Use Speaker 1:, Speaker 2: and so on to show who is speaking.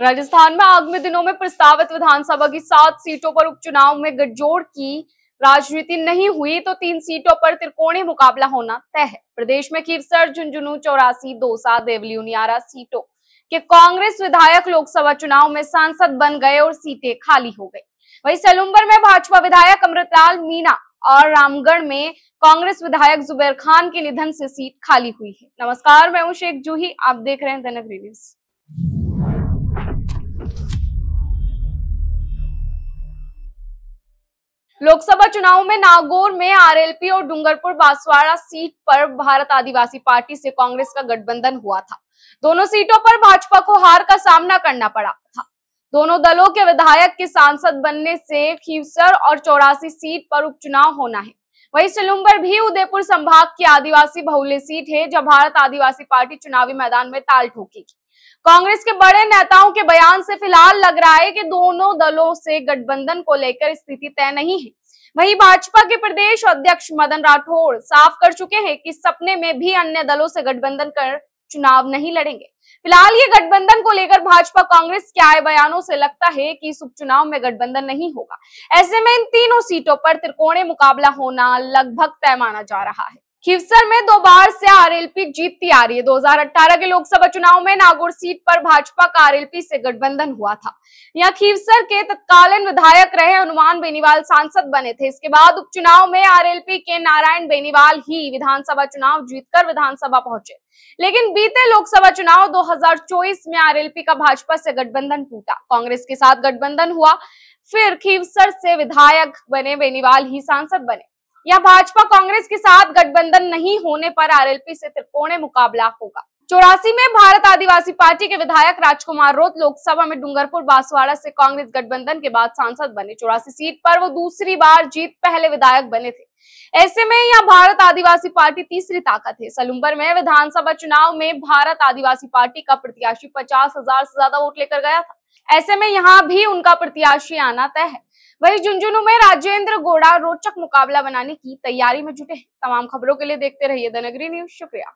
Speaker 1: राजस्थान में आगामी दिनों में प्रस्तावित विधानसभा की सात सीटों पर उपचुनाव में गठजोड़ की राजनीति नहीं हुई तो तीन सीटों पर त्रिकोणीय मुकाबला होना तय है प्रदेश में खीरसर झुंझुनू चौरासी दोसा देवली उनियारा सीटों के कांग्रेस विधायक लोकसभा चुनाव में सांसद बन गए और सीटें खाली हो गई वही सलूम्बर में भाजपा विधायक अमृतलाल मीना और रामगढ़ में कांग्रेस विधायक जुबैर खान के निधन से सीट खाली हुई है नमस्कार मैं हूं शेख जूही आप देख रहे हैं दनक न्यूज लोकसभा चुनाव में नागौर में आरएलपी और डूंगरपुर बांसवाड़ा सीट पर भारत आदिवासी पार्टी से कांग्रेस का गठबंधन हुआ था दोनों सीटों पर भाजपा को हार का सामना करना पड़ा था दोनों दलों के विधायक के सांसद बनने से खीवसर और चौरासी सीट पर उपचुनाव होना है वहीं सिलुम्बर भी उदयपुर संभाग की आदिवासी बहुल्य सीट है जब भारत आदिवासी पार्टी चुनावी मैदान में ताल ठोकेगी कांग्रेस के बड़े नेताओं के बयान से फिलहाल लग रहा है कि दोनों दलों से गठबंधन को लेकर स्थिति तय नहीं है वहीं भाजपा के प्रदेश अध्यक्ष मदन राठौड़ साफ कर चुके हैं कि सपने में भी अन्य दलों से गठबंधन कर चुनाव नहीं लड़ेंगे फिलहाल ये गठबंधन को लेकर भाजपा कांग्रेस के आए बयानों से लगता है कि इस उपचुनाव में गठबंधन नहीं होगा ऐसे में इन तीनों सीटों पर त्रिकोणीय मुकाबला होना लगभग तय माना जा रहा है खीवसर में दो बार से आरएलपी जीतती आ रही है 2018 के लोकसभा चुनाव में नागौर सीट पर भाजपा का आरएलपी से गठबंधन हुआ था यहां खीवसर के तत्कालीन विधायक रहे हनुमान बेनीवाल सांसद बने थे इसके बाद उपचुनाव में आरएलपी के नारायण बेनीवाल ही विधानसभा चुनाव जीतकर विधानसभा पहुंचे लेकिन बीते लोकसभा चुनाव दो में आर का भाजपा से गठबंधन टूटा कांग्रेस के साथ गठबंधन हुआ फिर खीवसर से विधायक बने बेनीवाल ही सांसद बने या भाजपा कांग्रेस के साथ गठबंधन नहीं होने पर आरएलपी से त्रिकोणीय मुकाबला होगा चौरासी में भारत आदिवासी पार्टी के विधायक राजकुमार रोत लोकसभा में डूंगरपुर बांसवाड़ा से कांग्रेस गठबंधन के बाद सांसद बने चौरासी सीट पर वो दूसरी बार जीत पहले विधायक बने थे ऐसे में यह भारत आदिवासी पार्टी तीसरी ताकत है सलुम्बर में विधानसभा चुनाव में भारत आदिवासी पार्टी का प्रत्याशी पचास हजार से ज्यादा वोट लेकर गया था ऐसे में यहाँ भी उनका प्रत्याशी आना तय है वही झुंझुनू में राजेंद्र गोड़ा रोचक मुकाबला बनाने की तैयारी में जुटे तमाम खबरों के लिए देखते रहिए द नगरी न्यूज शुक्रिया